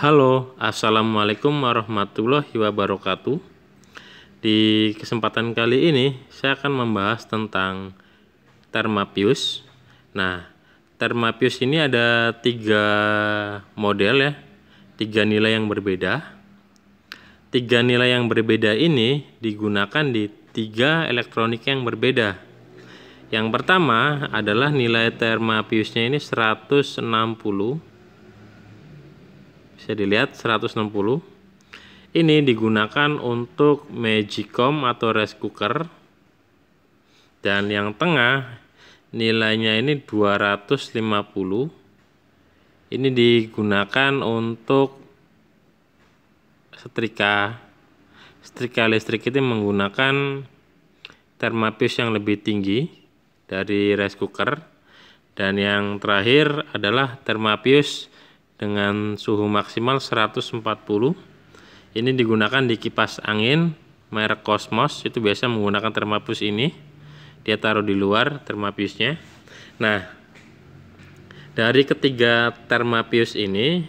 Halo, Assalamualaikum warahmatullahi wabarakatuh. Di kesempatan kali ini, saya akan membahas tentang Thermapius. Nah, Thermapius ini ada tiga model ya, tiga nilai yang berbeda. Tiga nilai yang berbeda ini digunakan di tiga elektronik yang berbeda. Yang pertama adalah nilai Thermapiusnya ini 160 bisa dilihat 160 ini digunakan untuk magicom atau rice cooker dan yang tengah nilainya ini 250 ini digunakan untuk setrika setrika listrik itu menggunakan termapius yang lebih tinggi dari rice cooker dan yang terakhir adalah termapius dengan suhu maksimal 140. Ini digunakan di kipas angin merek Cosmos, itu biasa menggunakan termapus ini. Dia taruh di luar termapiusnya. Nah, dari ketiga termapius ini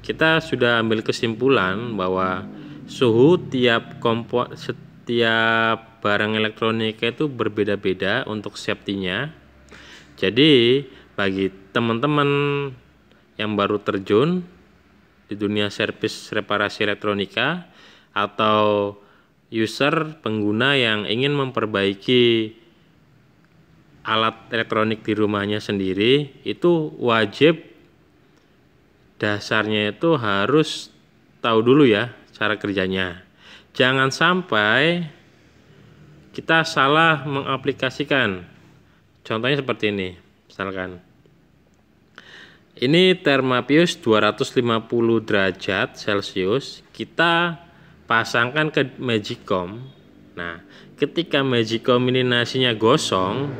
kita sudah ambil kesimpulan bahwa suhu tiap kompo setiap barang elektronika itu berbeda-beda untuk safety-nya. Jadi, bagi teman-teman yang baru terjun di dunia servis reparasi elektronika atau user pengguna yang ingin memperbaiki alat elektronik di rumahnya sendiri itu wajib dasarnya itu harus tahu dulu ya cara kerjanya. Jangan sampai kita salah mengaplikasikan. Contohnya seperti ini, misalkan ini Thermapius 250 derajat Celcius kita pasangkan ke magicom nah ketika magicom ini nasinya gosong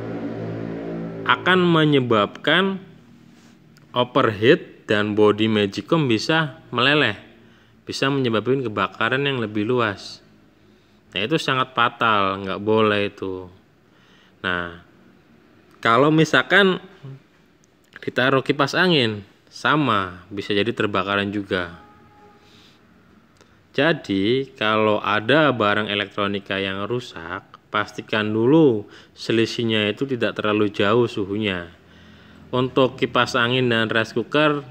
akan menyebabkan overheat dan body magicom bisa meleleh bisa menyebabkan kebakaran yang lebih luas nah itu sangat fatal nggak boleh itu nah kalau misalkan ditaruh kipas angin sama bisa jadi terbakaran juga jadi kalau ada barang elektronika yang rusak pastikan dulu selisihnya itu tidak terlalu jauh suhunya untuk kipas angin dan rice cooker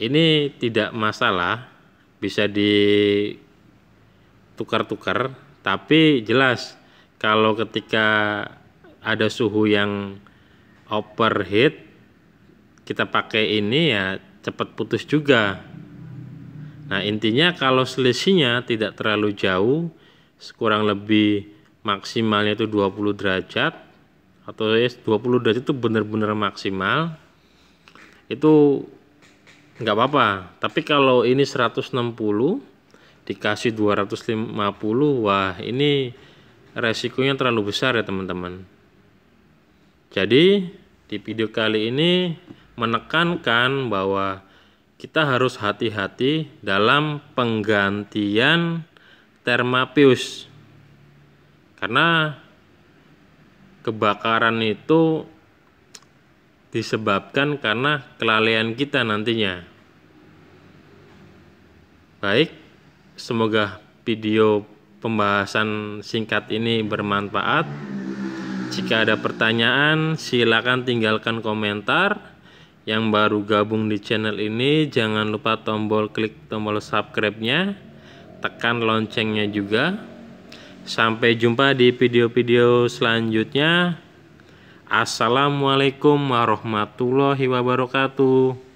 ini tidak masalah bisa ditukar-tukar tapi jelas kalau ketika ada suhu yang overheat kita pakai ini ya cepat putus juga. Nah, intinya kalau selisihnya tidak terlalu jauh, kurang lebih maksimalnya itu 20 derajat atau 20 ya derajat itu benar-benar maksimal. Itu nggak apa-apa. Tapi kalau ini 160 dikasih 250, wah ini resikonya terlalu besar ya teman-teman. Jadi di video kali ini menekankan bahwa kita harus hati-hati dalam penggantian termapius karena kebakaran itu disebabkan karena kelalaian kita nantinya baik semoga video pembahasan singkat ini bermanfaat jika ada pertanyaan silakan tinggalkan komentar yang baru gabung di channel ini jangan lupa tombol klik tombol subscribe-nya tekan loncengnya juga sampai jumpa di video-video selanjutnya Assalamualaikum warahmatullahi wabarakatuh